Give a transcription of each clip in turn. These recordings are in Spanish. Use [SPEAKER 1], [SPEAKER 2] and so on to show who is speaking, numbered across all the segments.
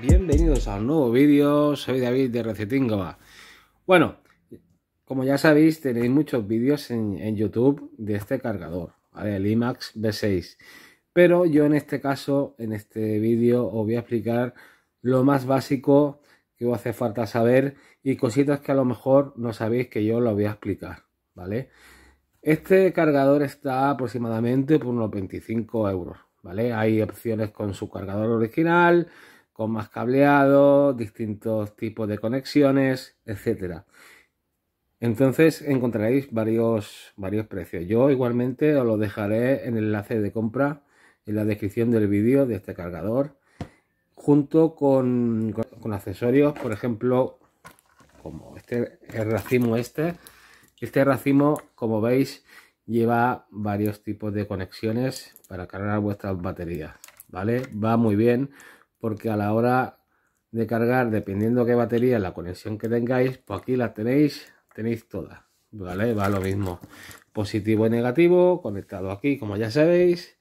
[SPEAKER 1] bienvenidos a un nuevo vídeo, soy David de Recetingo. Bueno, como ya sabéis tenéis muchos vídeos en, YouTube de este cargador, el IMAX B6. Pero yo en este caso, en este vídeo, os voy a explicar lo más básico que os hace falta saber y cositas que a lo mejor no sabéis que yo lo voy a explicar, ¿vale? Este cargador está aproximadamente por unos 25 euros, ¿vale? Hay opciones con su cargador original, con más cableado, distintos tipos de conexiones, etcétera. Entonces encontraréis varios, varios precios. Yo igualmente os lo dejaré en el enlace de compra en la descripción del vídeo de este cargador junto con, accesorios, por ejemplo, como este racimo este. Este racimo, como veis, lleva varios tipos de conexiones para cargar vuestras baterías, ¿vale? Va muy bien porque a la hora de cargar, dependiendo qué batería, la conexión que tengáis, pues aquí la tenéis, tenéis todas, ¿vale? Va lo mismo, positivo y negativo, conectado aquí, como ya sabéis,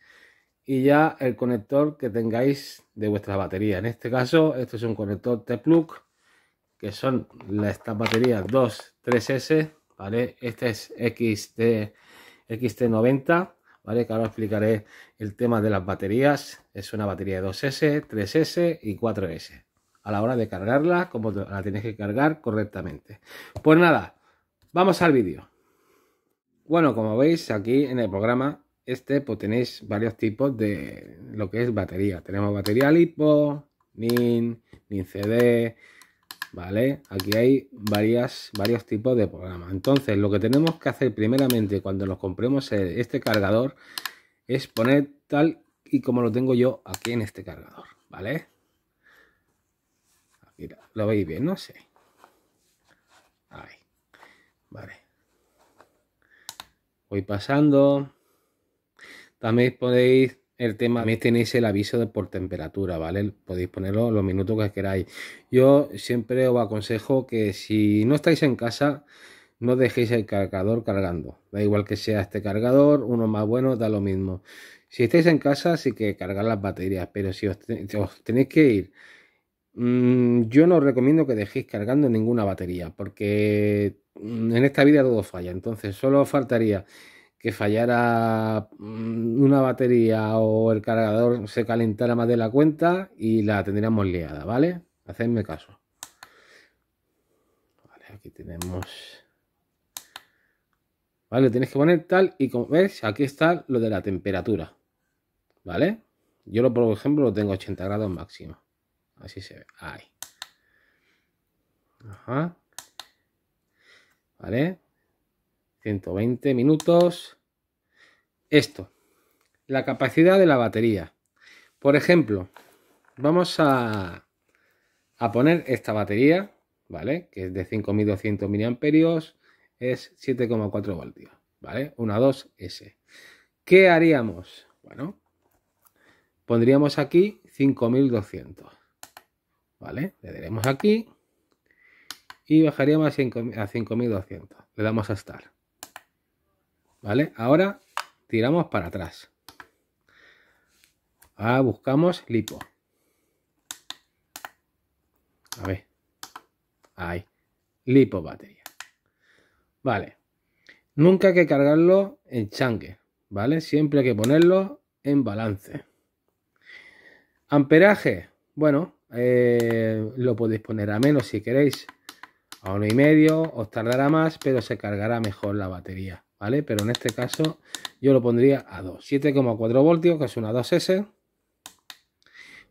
[SPEAKER 1] y ya el conector que tengáis de vuestra batería. En este caso, esto es un conector T-Plug, que son estas baterías 2 3S, ¿vale? Este es XT, XT90, que ahora explicaré el tema de las baterías. Es una batería de 2S, 3S y 4S. A la hora de cargarla, como la tienes que cargar correctamente. Pues nada, vamos al vídeo. Bueno, como veis aquí en el programa este, pues tenéis varios tipos de lo que es batería. Tenemos batería lipo, min min CD, ¿Vale? Aquí hay varios tipos de programas. Entonces, lo que tenemos que hacer primeramente cuando nos compremos este cargador es poner tal y como lo tengo yo aquí en este cargador, ¿vale? lo veis bien, no sé. Ahí. Vale. Voy pasando. También podéis el tema. me tenéis el aviso de por temperatura, ¿vale? Podéis ponerlo los minutos que queráis. Yo siempre os aconsejo que si no estáis en casa, no dejéis el cargador cargando. Da igual que sea este cargador, uno más bueno, da lo mismo. Si estáis en casa, sí que cargar las baterías, pero si os, tenéis que ir, mm, yo no os recomiendo que dejéis cargando ninguna batería, porque mm, en esta vida todo falla. Entonces, solo faltaría que fallara mm, una batería o el cargador se calentara más de la cuenta y la tendríamos liada, ¿vale? Hacedme caso. Vale, aquí tenemos... Vale, tienes que poner tal y como ves, aquí está lo de la temperatura, ¿vale? Yo, lo, por ejemplo, lo tengo 80 grados máximo. Así se ve. Ahí. Ajá. ¿Vale? 120 minutos. Esto, la capacidad de la batería. Por ejemplo, vamos a, poner esta batería, ¿vale? Que es de 5200 miliamperios, es 7,4 voltios, ¿vale? Una 2S. ¿Qué haríamos? Bueno, pondríamos aquí 5200, ¿vale? Le daremos aquí y bajaríamos a 5200. Le damos a estar. ¿Vale? Ahora tiramos para atrás. Ahora buscamos lipo. A ver. Ahí. Lipo batería. Vale. Nunca hay que cargarlo en chanque. ¿Vale? Siempre hay que ponerlo en balance. Amperaje. Bueno, eh, lo podéis poner a menos si queréis. A uno y medio os tardará más, pero se cargará mejor la batería. ¿vale? Pero en este caso yo lo pondría a 2. 7,4 voltios, que es una 2S.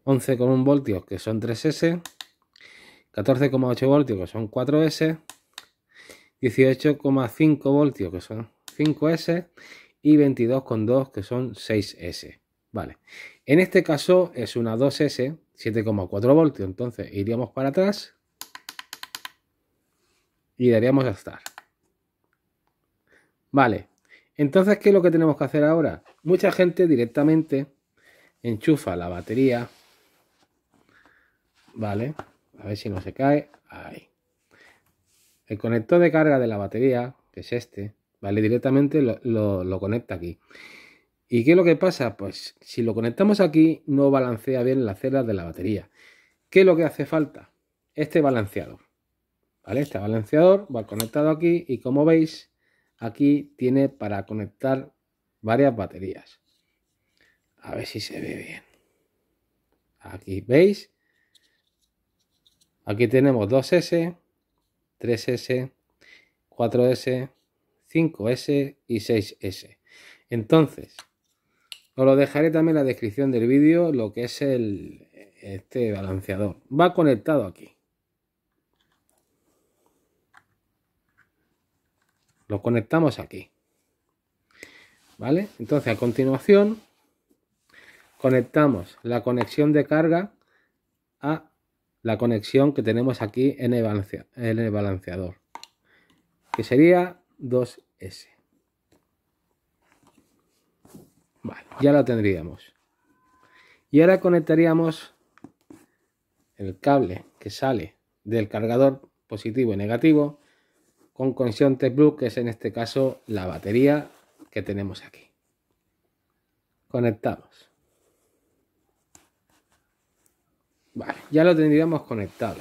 [SPEAKER 1] 11,1 voltios, que son 3S. 14,8 voltios, que son 4S. 18,5 voltios, que son 5S. Y 22,2, que son 6S. Vale. En este caso es una 2S, 7,4 voltios. Entonces iríamos para atrás y daríamos a estar. Vale, entonces, ¿qué es lo que tenemos que hacer ahora? Mucha gente directamente enchufa la batería. Vale, a ver si no se cae. Ahí. El conector de carga de la batería, que es este, ¿vale? Directamente lo, conecta aquí. ¿Y qué es lo que pasa? Pues si lo conectamos aquí, no balancea bien la celdas de la batería. ¿Qué es lo que hace falta? Este balanceador. ¿Vale? Este balanceador va conectado aquí y como veis, Aquí tiene para conectar varias baterías. A ver si se ve bien. Aquí veis. Aquí tenemos 2S, 3S, 4S, 5S y 6S. Entonces, os lo dejaré también en la descripción del vídeo lo que es el, este balanceador. Va conectado aquí. Lo conectamos aquí. ¿Vale? Entonces, a continuación, conectamos la conexión de carga a la conexión que tenemos aquí en el, balanceador, que sería 2S. Vale, ya lo tendríamos. Y ahora conectaríamos el cable que sale del cargador positivo y negativo con consciente blue que es en este caso la batería que tenemos aquí. Conectamos. Vale, ya lo tendríamos conectado.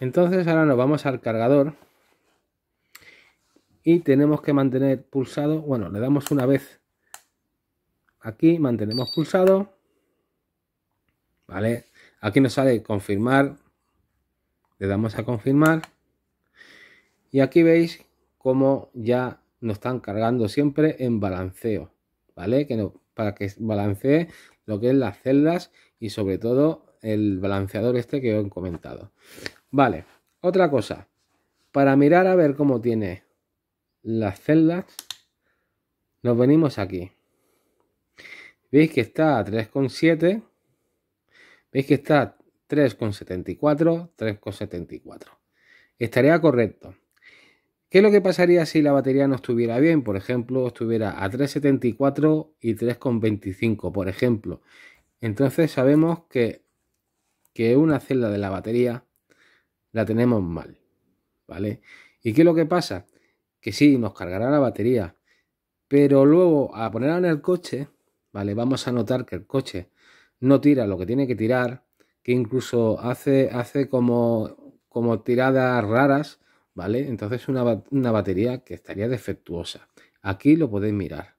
[SPEAKER 1] Entonces ahora nos vamos al cargador y tenemos que mantener pulsado, bueno, le damos una vez aquí, mantenemos pulsado, ¿vale? Aquí nos sale confirmar, le damos a confirmar y aquí veis cómo ya nos están cargando siempre en balanceo, ¿vale? Que no, para que balancee lo que es las celdas y sobre todo el balanceador este que os he comentado. Vale, otra cosa. Para mirar a ver cómo tiene las celdas, nos venimos aquí. Veis que está a 3,7. Veis que está 3,74, 3,74. Estaría correcto. ¿Qué es lo que pasaría si la batería no estuviera bien? Por ejemplo, estuviera a 3,74 y 3,25, por ejemplo. Entonces sabemos que, que, una celda de la batería la tenemos mal, ¿vale? ¿Y qué es lo que pasa? Que sí, nos cargará la batería, pero luego a ponerla en el coche, ¿vale? Vamos a notar que el coche no tira lo que tiene que tirar, que incluso hace, hace como, como tiradas raras, ¿vale? Entonces una, una batería que estaría defectuosa. Aquí lo podéis mirar,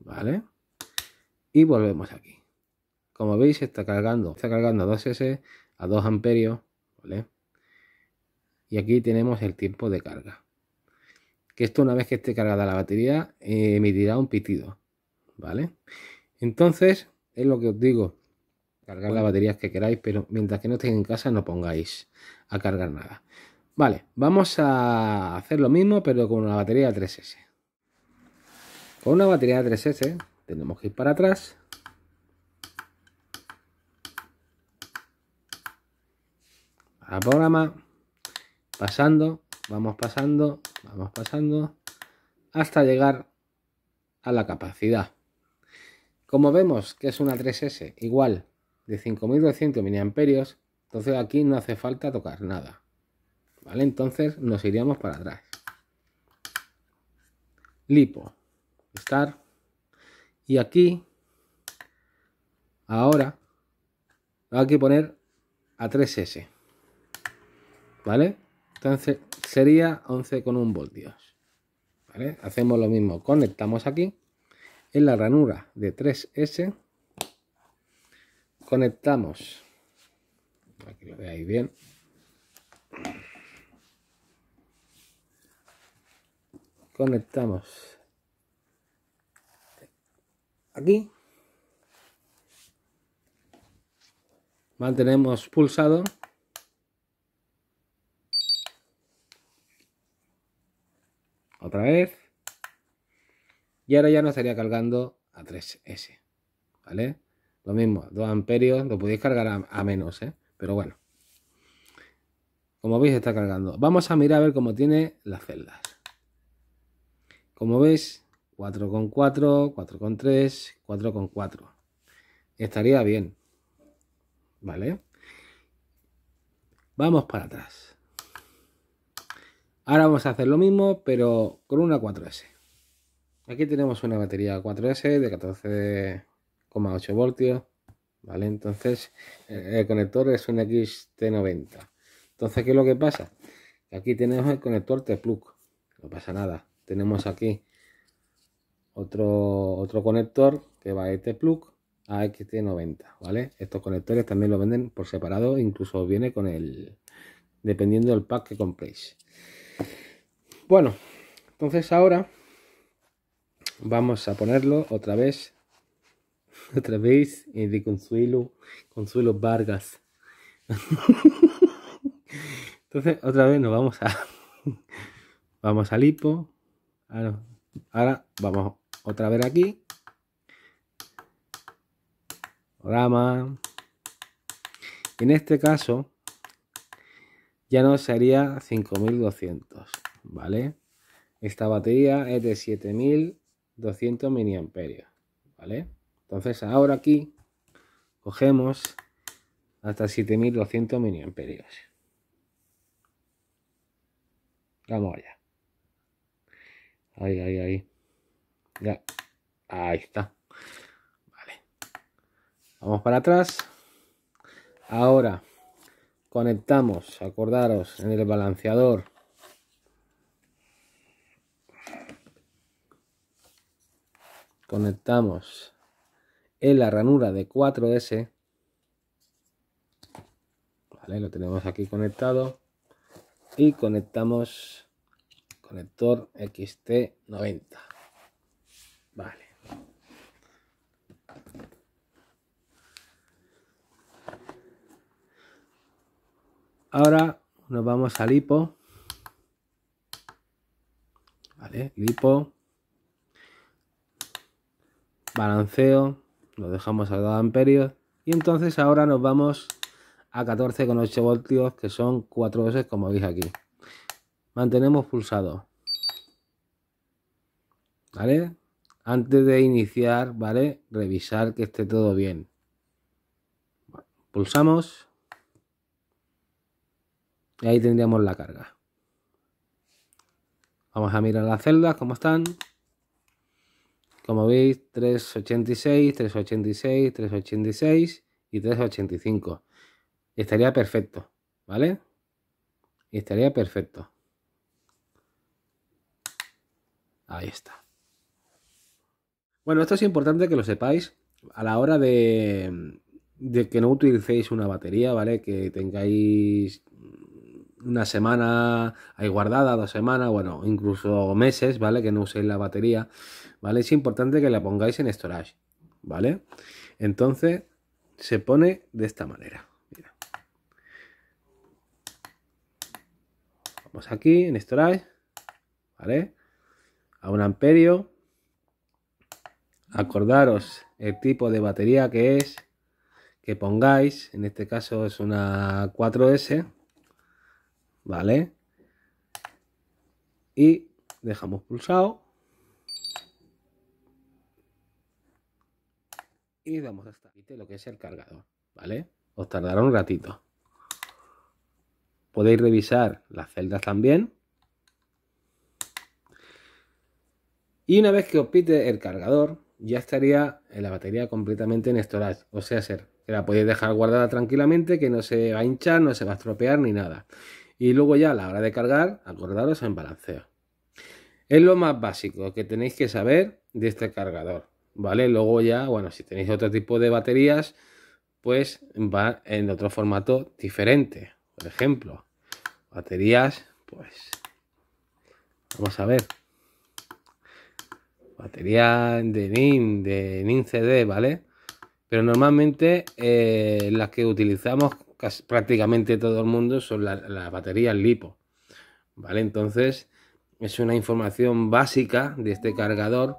[SPEAKER 1] ¿vale? Y volvemos aquí. Como veis está cargando, está cargando a 2S, a 2 amperios, ¿vale? Y aquí tenemos el tiempo de carga. Que esto una vez que esté cargada la batería emitirá un pitido, ¿vale? Entonces es lo que os digo, cargar las baterías que queráis, pero mientras que no estéis en casa no pongáis a cargar nada. Vale, vamos a hacer lo mismo pero con una batería 3S. Con una batería 3S tenemos que ir para atrás. Para programa, pasando, vamos pasando, vamos pasando, hasta llegar a la capacidad. Como vemos que es una 3S igual de 5200 miliamperios, entonces aquí no hace falta tocar nada. ¿Vale? Entonces nos iríamos para atrás. Lipo. Estar. Y aquí, ahora, hay que poner a 3S. ¿Vale? Entonces sería 11,1 voltios. ¿Vale? Hacemos lo mismo. Conectamos aquí. En la ranura de 3S. Conectamos para que lo veáis bien. Conectamos aquí. Mantenemos pulsado. Otra vez. Y ahora ya nos estaría cargando a 3S. ¿Vale? Lo mismo, 2 amperios, lo podéis cargar a, a menos, ¿eh? Pero bueno. Como veis está cargando. Vamos a mirar a ver cómo tiene las celdas. Como veis, 4,4, 4,3, 4,4. Estaría bien. ¿Vale? Vamos para atrás. Ahora vamos a hacer lo mismo, pero con una 4S. Aquí tenemos una batería 4S de 14,8 voltios. ¿vale? Entonces, eh, el conector es un XT90. Entonces, ¿qué es lo que pasa? Aquí tenemos el conector T-plug, no pasa nada. Tenemos aquí otro, otro conector que va de este T-plug a XT90, ¿vale? Estos conectores también lo venden por separado, incluso viene con el... dependiendo del pack que compréis. Bueno, entonces ahora vamos a ponerlo otra vez otra vez y eh, de Consuelo, Consuelo Vargas. Entonces, otra vez nos vamos a vamos al hipo. Ah, Ahora, vamos otra vez aquí. Rama. En este caso, ya no sería 5200, ¿vale? Esta batería es de 7200 miliamperios, ¿vale? Entonces ahora aquí cogemos hasta 7200 miliamperios. Vamos allá. Ahí, ahí, ahí. Ya. Ahí está. Vale. Vamos para atrás. Ahora conectamos, acordaros, en el balanceador. Conectamos en la ranura de 4S. Vale, lo tenemos aquí conectado. Y conectamos conector XT90. Vale. Ahora nos vamos al lipo Vale, lipo. Balanceo lo dejamos a 2 amperios y entonces ahora nos vamos a 14,8 voltios que son 4 veces como veis aquí mantenemos pulsado vale antes de iniciar vale revisar que esté todo bien pulsamos y ahí tendríamos la carga vamos a mirar las celdas cómo están como veis, 386, 386, 386 y 385. Estaría perfecto, ¿vale? Estaría perfecto. Ahí está. Bueno, esto es importante que lo sepáis a la hora de, que no utilicéis una batería, ¿vale? Que tengáis una semana ahí guardada, dos semanas, bueno, incluso meses, ¿vale? Que no uséis la batería. ¿vale? Es importante que la pongáis en storage, ¿vale? Entonces se pone de esta manera. Vamos aquí en storage, ¿vale? A un amperio. Acordaros el tipo de batería que es, que pongáis, en este caso es una 4S, ¿vale? Y dejamos pulsado y damos hasta lo que es el cargador, ¿vale? Os tardará un ratito. Podéis revisar las celdas también. Y una vez que os pite el cargador, ya estaría la batería completamente en storage, o sea, ser que la podéis dejar guardada tranquilamente, que no se va a hinchar, no se va a estropear ni nada. Y luego ya a la hora de cargar, acordaros en balanceo. Es lo más básico que tenéis que saber de este cargador. Luego ya, bueno, si tenéis otro tipo de baterías, pues va en otro formato diferente. Por ejemplo, baterías, pues, vamos a ver. Batería de NIN, de NIN CD, ¿vale? Pero normalmente eh, las que utilizamos prácticamente todo el mundo son las baterías LiPo, ¿vale? Entonces es una información básica de este cargador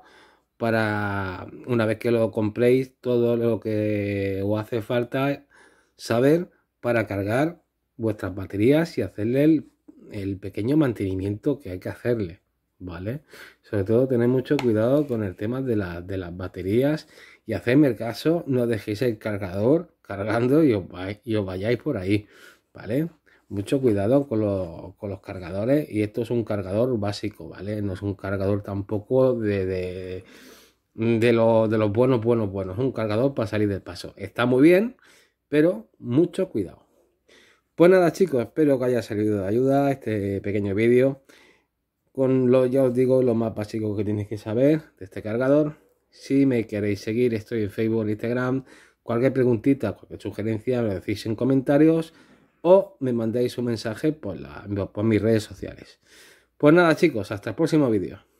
[SPEAKER 1] para una vez que lo compréis todo lo que os hace falta saber para cargar vuestras baterías y hacerle el, pequeño mantenimiento que hay que hacerle. ¿vale? Sobre todo tener mucho cuidado con el tema de, las baterías y hacedme el caso, no dejéis el cargador cargando y os vayáis por ahí, ¿vale? mucho cuidado con, los cargadores y esto es un cargador básico, ¿vale? No es un cargador tampoco de, de los buenos, buenos, buenos. Es un cargador para salir del paso. Está muy bien, pero mucho cuidado. Pues nada chicos, espero que haya servido de ayuda este pequeño vídeo con lo, ya os digo, lo más básico que tenéis que saber de este cargador. Si me queréis seguir, estoy en Facebook, Instagram. Cualquier preguntita, cualquier sugerencia, lo decís en comentarios o me mandéis un mensaje por, mis redes sociales. Pues nada chicos, hasta el próximo vídeo.